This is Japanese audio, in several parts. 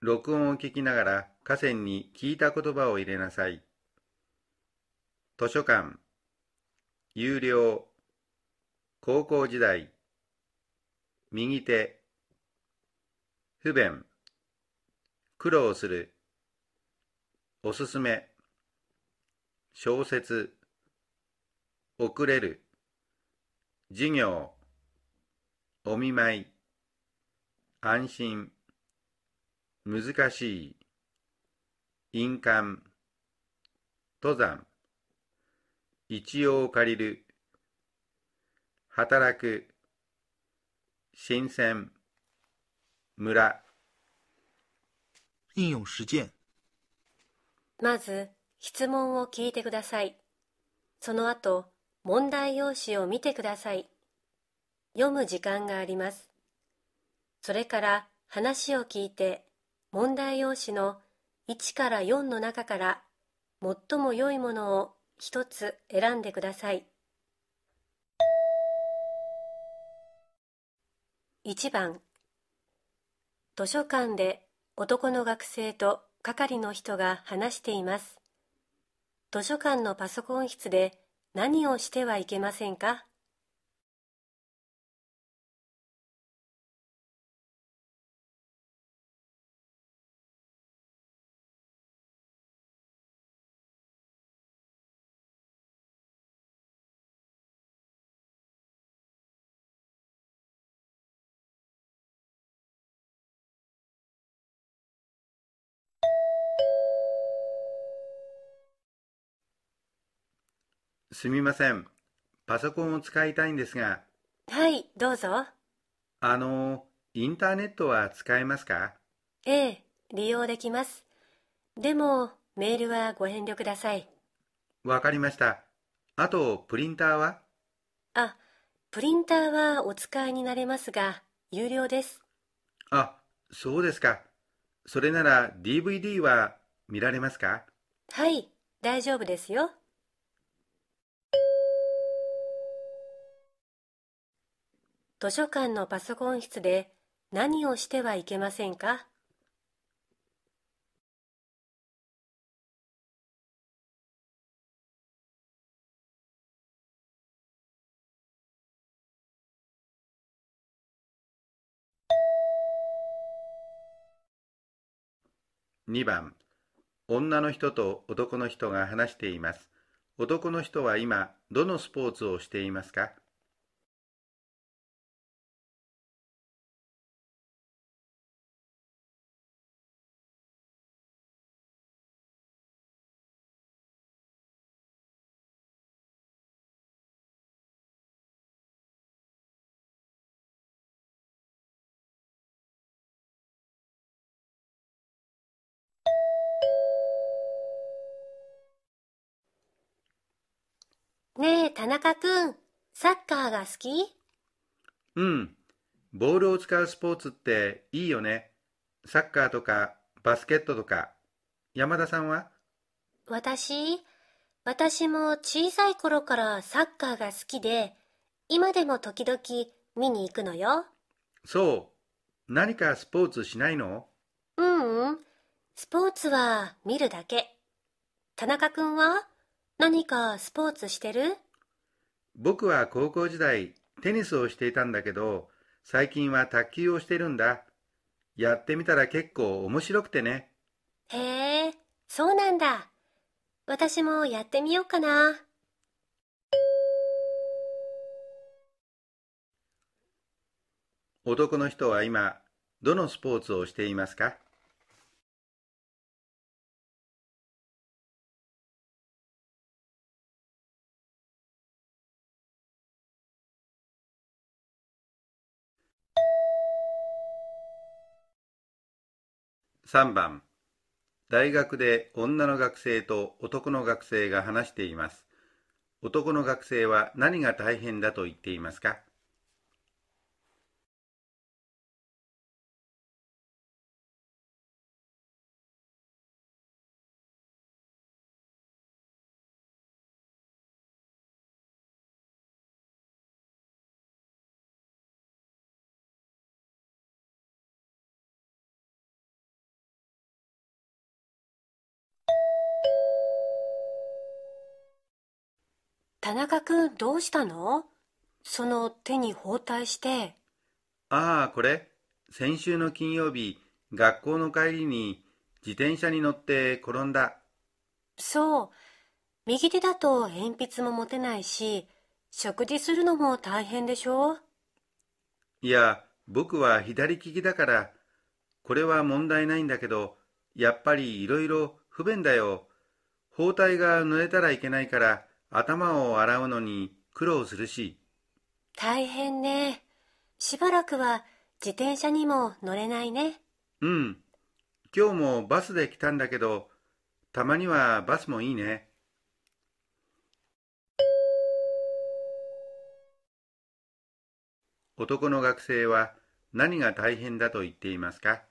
録音を聞きながら河川に聞いた言葉を入れなさい。図書館、有料、高校時代、右手、不便、苦労する、おすすめ、小説、遅れる、授業、お見舞い、安心、難しい印鑑登山一応借りる働く新鮮村应用实践まず質問を聞いてくださいその後問題用紙を見てください読む時間がありますそれから話を聞いて問題用紙の1から4の中から最も良いものを1つ選んでください1番図書館で男の学生と係の人が話しています図書館のパソコン室で何をしてはいけませんかすみません。パソコンを使いたいんですが。はい、どうぞ。あの、インターネットは使えますかええ、利用できます。でも、メールはご遠慮ください。わかりました。あと、プリンターはあ、プリンターはお使いになれますが、有料です。あ、そうですか。それなら DVD は見られますかはい、大丈夫ですよ。図書館のパソコン室で何をしてはいけませんか2番女の人と男の人が話しています男の人は今どのスポーツをしていますかねえ、田中くん、サッカーが好きうん。ボールを使うスポーツっていいよね。サッカーとかバスケットとか。山田さんは私、私も小さい頃からサッカーが好きで、今でも時々見に行くのよ。そう。何かスポーツしないのうんうん。スポーツは見るだけ。田中くんは何かスポーツしてる僕は高校時代テニスをしていたんだけど最近は卓球をしてるんだやってみたら結構面白くてねへえそうなんだ私もやってみようかな男の人は今どのスポーツをしていますか3番大学で女の学生と男の学生が話しています男の学生は何が大変だと言っていますか田中君どうしたのその手に包帯して。ああ、これ。先週の金曜日、学校の帰りに自転車に乗って転んだ。そう。右手だと鉛筆も持てないし、食事するのも大変でしょいや、僕は左利きだから、これは問題ないんだけど、やっぱりいろいろ不便だよ。包帯が濡れたらいけないから、頭を洗うのに苦労するし。大変ね。しばらくは自転車にも乗れないね。うん。今日もバスで来たんだけど、たまにはバスもいいね。男の学生は何が大変だと言っていますか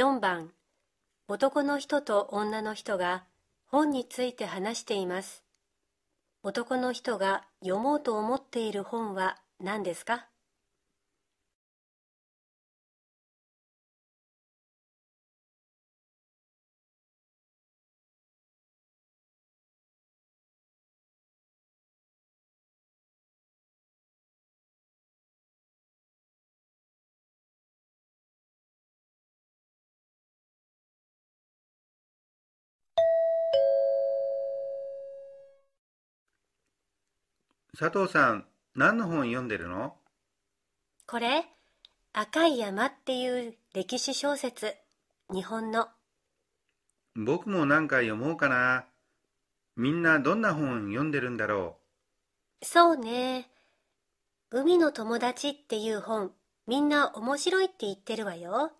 4番男の人と女の人が本について話しています男の人が読もうと思っている本は何ですか佐藤さん、何の本読んでるのこれ、赤い山っていう歴史小説、日本の。僕も何か読もうかな。みんなどんな本読んでるんだろう。そうね。海の友達っていう本、みんな面白いって言ってるわよ。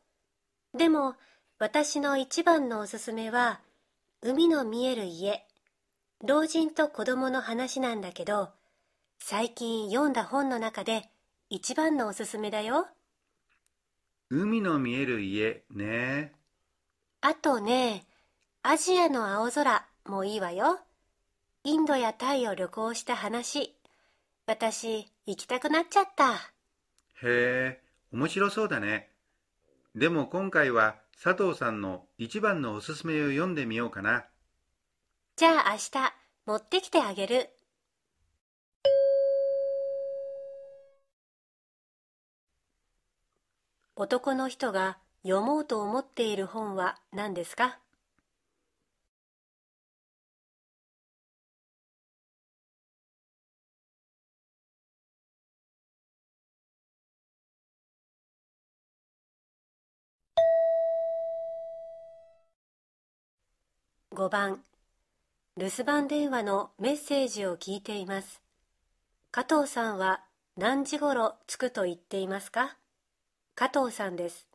でも、私の一番のおすすめは、海の見える家、老人と子供の話なんだけど、最近読んだ本の中で一番のおすすめだよ。海の見える家ね。あとね、アジアの青空もいいわよ。インドやタイを旅行した話。私、行きたくなっちゃった。へえ、面白そうだね。でも今回は佐藤さんの一番のおすすめを読んでみようかな。じゃあ明日、持ってきてあげる。男の人が読もうと思っている本は何ですか5番留守番電話のメッセージを聞いています加藤さんは何時ごろ着くと言っていますか加藤さんです。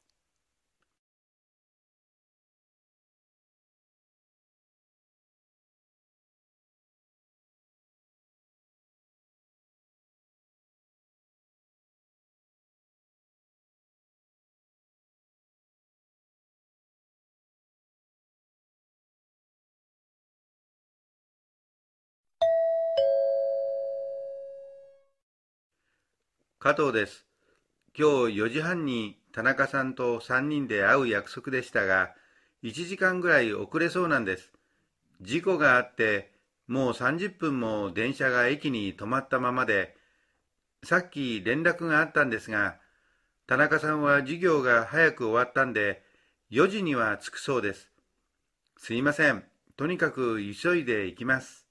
加藤です。今日4時半に田中さんと3人で会う約束でしたが、1時間ぐらい遅れそうなんです。事故があって、もう30分も電車が駅に止まったままで、さっき連絡があったんですが、田中さんは授業が早く終わったんで、4時には着くそうです。すいません。とにかく急いで行きます。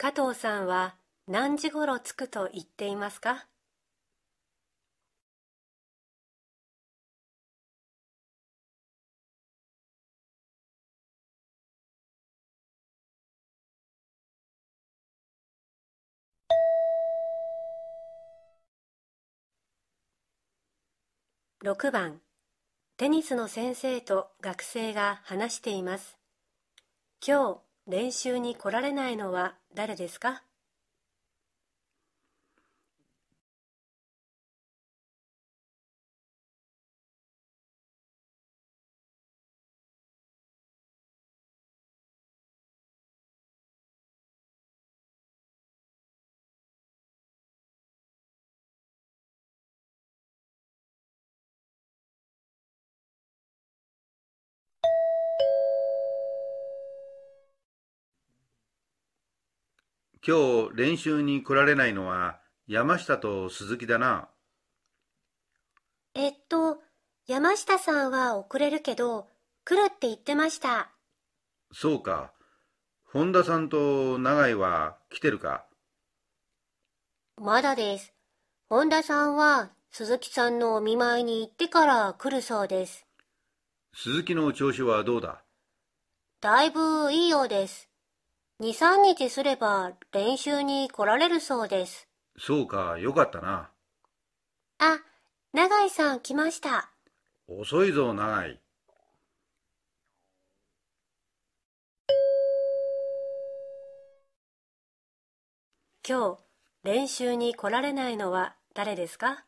加藤さんは何時ごろ着くと言っていますか6番テニスの先生と学生が話しています今日練習に来られないのは誰ですか今日練習に来られないのは山下と鈴木だな。えっと、山下さんは遅れるけど、来るって言ってました。そうか。本田さんと永井は来てるかまだです。本田さんは鈴木さんのお見舞いに行ってから来るそうです。鈴木の調子はどうだだいぶいいようです。2、3日すれば練習に来られるそうです。そうか、よかったな。あ、永井さん来ました。遅いぞ、永井。今日、練習に来られないのは誰ですか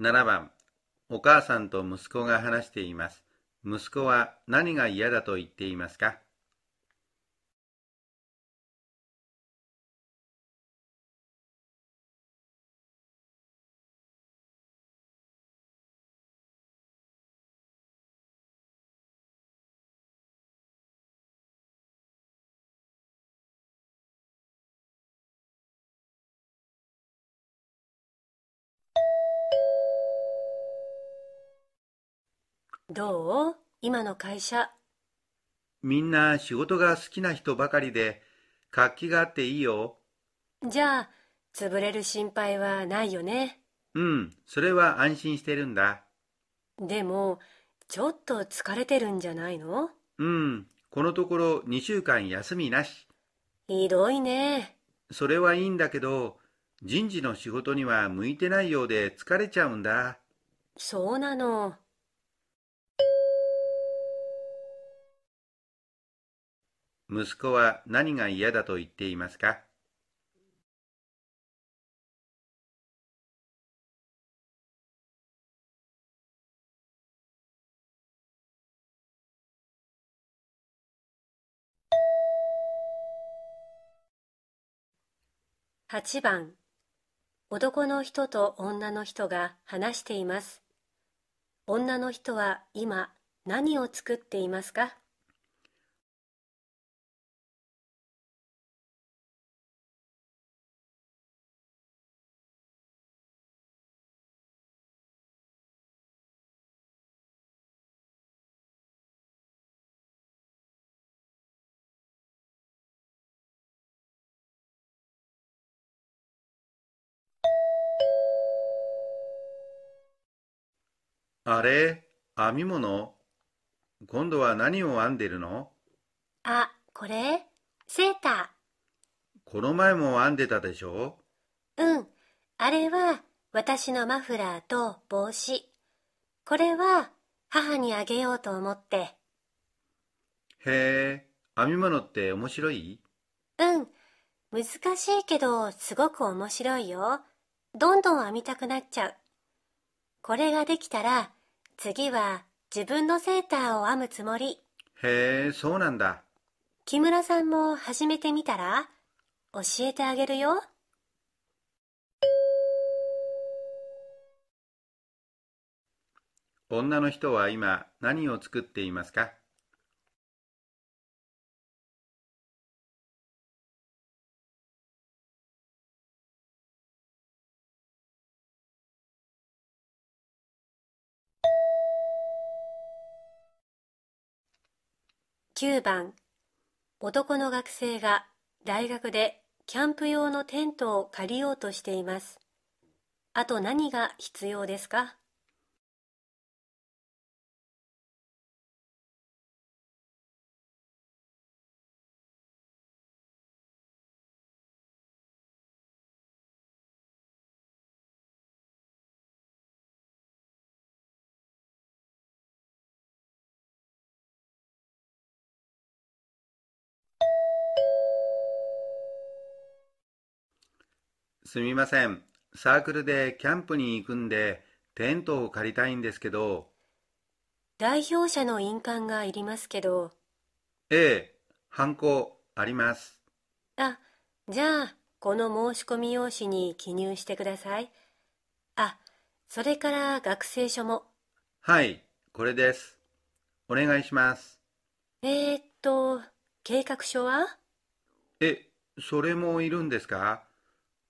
7番お母さんと息子が話しています息子は何が嫌だと言っていますかどう今の会社。みんな仕事が好きな人ばかりで、活気があっていいよ。じゃあ、潰れる心配はないよね。うん、それは安心してるんだ。でも、ちょっと疲れてるんじゃないのうん、このところ2週間休みなし。ひどいね。それはいいんだけど、人事の仕事には向いてないようで疲れちゃうんだ。そうなの。息子は何が嫌だと言っていますか8番男の人と女の人が話しています女の人は今何を作っていますかあれ、編み物。今度は何を編んでるのあ、これ、セーター。この前も編んでたでしょうん。あれは、私のマフラーと帽子。これは、母にあげようと思って。へえ、編み物って面白いうん。難しいけど、すごく面白いよ。どんどん編みたくなっちゃう。これができたら、次は自分のセーターを編むつもり。へえ、そうなんだ。木村さんも始めてみたら教えてあげるよ。女の人は今何を作っていますか9番男の学生が大学でキャンプ用のテントを借りようとしています。あと何が必要ですかすみません。サークルでキャンプに行くんで、テントを借りたいんですけど。代表者の印鑑がいりますけど。ええ、ハンコあります。あ、じゃあ、この申し込み用紙に記入してください。あ、それから学生書も。はい、これです。お願いします。えー、っと、計画書はえ、それもいるんですか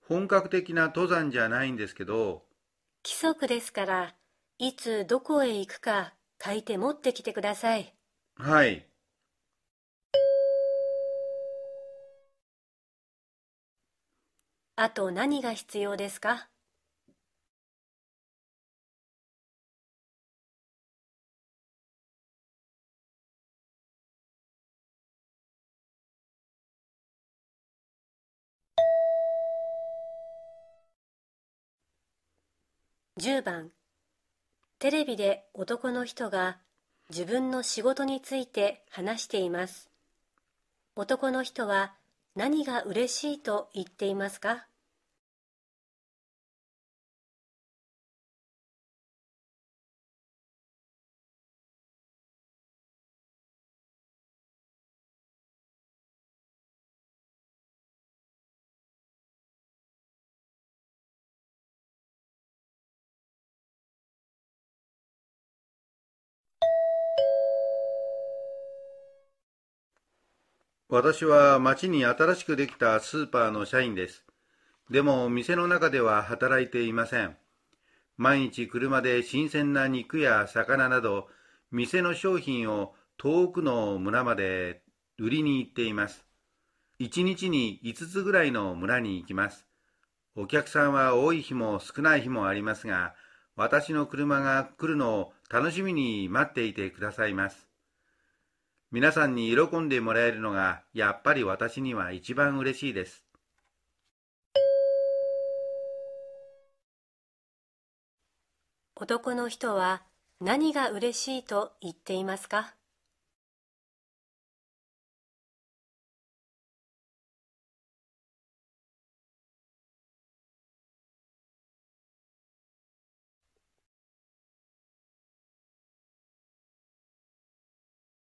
本格的な登山じゃないんですけど規則ですからいつどこへ行くか書いて持ってきてくださいはいあと何が必要ですか10番テレビで男の人が自分の仕事について話しています男の人は何が嬉しいと言っていますか私は町に新しくできたスーパーの社員です。でも店の中では働いていません。毎日車で新鮮な肉や魚など、店の商品を遠くの村まで売りに行っています。1日に5つぐらいの村に行きます。お客さんは多い日も少ない日もありますが、私の車が来るのを楽しみに待っていてくださいます。皆さんに喜んでもらえるのがやっぱり私には一番嬉しいです。男の人は何が嬉しいと言っていますか